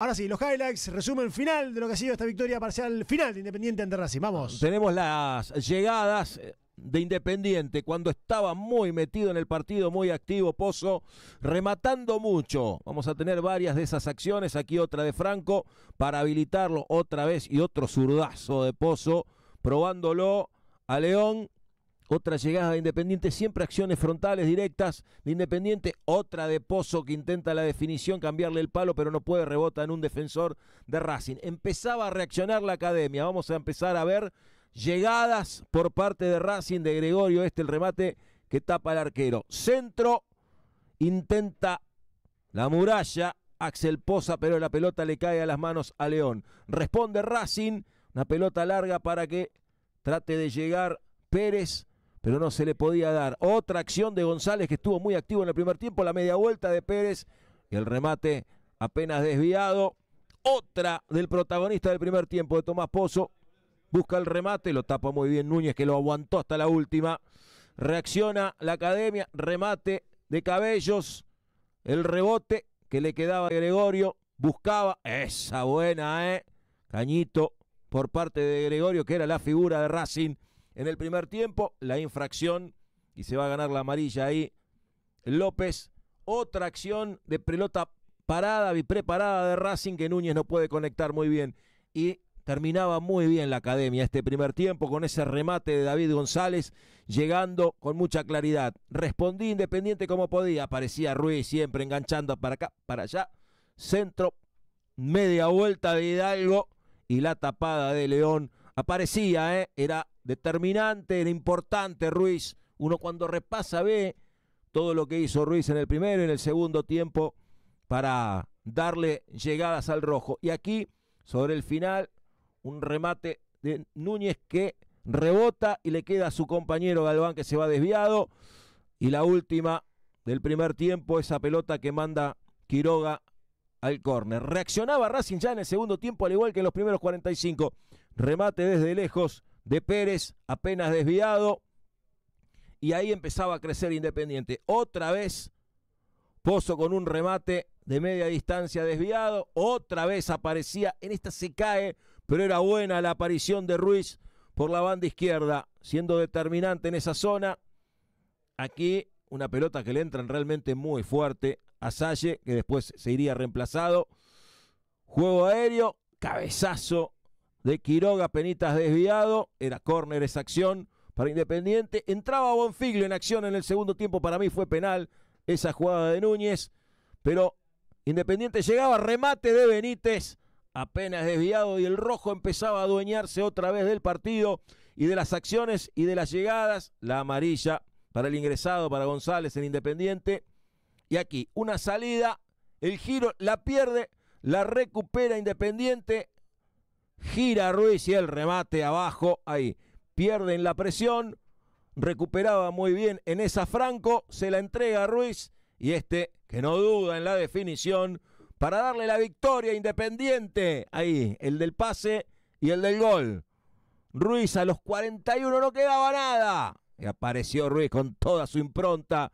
Ahora sí, los highlights, resumen final de lo que ha sido esta victoria parcial final de Independiente ante Vamos. Tenemos las llegadas eh, de Independiente cuando estaba muy metido en el partido, muy activo Pozo, rematando mucho. Vamos a tener varias de esas acciones, aquí otra de Franco para habilitarlo otra vez y otro zurdazo de Pozo probándolo a León otra llegada de Independiente, siempre acciones frontales directas de Independiente, otra de Pozo que intenta la definición, cambiarle el palo, pero no puede, rebota en un defensor de Racing. Empezaba a reaccionar la academia, vamos a empezar a ver llegadas por parte de Racing de Gregorio, este el remate que tapa el arquero. Centro, intenta la muralla, Axel Poza, pero la pelota le cae a las manos a León. Responde Racing, una pelota larga para que trate de llegar Pérez pero no se le podía dar. Otra acción de González que estuvo muy activo en el primer tiempo, la media vuelta de Pérez y el remate apenas desviado. Otra del protagonista del primer tiempo de Tomás Pozo. Busca el remate, lo tapa muy bien Núñez que lo aguantó hasta la última. Reacciona la academia, remate de cabellos, el rebote que le quedaba a Gregorio, buscaba, esa buena, ¿eh? Cañito por parte de Gregorio que era la figura de Racing en el primer tiempo, la infracción, y se va a ganar la amarilla ahí, López, otra acción de pelota parada y preparada de Racing que Núñez no puede conectar muy bien. Y terminaba muy bien la academia este primer tiempo con ese remate de David González llegando con mucha claridad. Respondí independiente como podía. Aparecía Ruiz siempre enganchando para acá, para allá. Centro, media vuelta de Hidalgo y la tapada de León. Aparecía, ¿eh? era determinante, era importante Ruiz. Uno cuando repasa ve todo lo que hizo Ruiz en el primero y en el segundo tiempo para darle llegadas al rojo. Y aquí, sobre el final, un remate de Núñez que rebota y le queda a su compañero Galván que se va desviado. Y la última del primer tiempo, esa pelota que manda Quiroga al córner. Reaccionaba Racing ya en el segundo tiempo, al igual que en los primeros 45. Remate desde lejos de Pérez, apenas desviado, y ahí empezaba a crecer Independiente. Otra vez, Pozo con un remate de media distancia desviado, otra vez aparecía, en esta se cae, pero era buena la aparición de Ruiz por la banda izquierda, siendo determinante en esa zona. Aquí una pelota que le entran realmente muy fuerte a Salle, que después se iría reemplazado. Juego aéreo, cabezazo de Quiroga, Penitas desviado, era córner esa acción para Independiente, entraba Bonfiglio en acción en el segundo tiempo, para mí fue penal esa jugada de Núñez, pero Independiente llegaba, remate de Benítez, apenas desviado y el rojo empezaba a adueñarse otra vez del partido y de las acciones y de las llegadas, la amarilla para el ingresado, para González, en Independiente, y aquí una salida, el giro la pierde, la recupera Independiente, gira Ruiz y el remate abajo, ahí. Pierden la presión, recuperaba muy bien en esa Franco, se la entrega Ruiz y este que no duda en la definición para darle la victoria independiente. Ahí, el del pase y el del gol. Ruiz a los 41 no quedaba nada. Y apareció Ruiz con toda su impronta,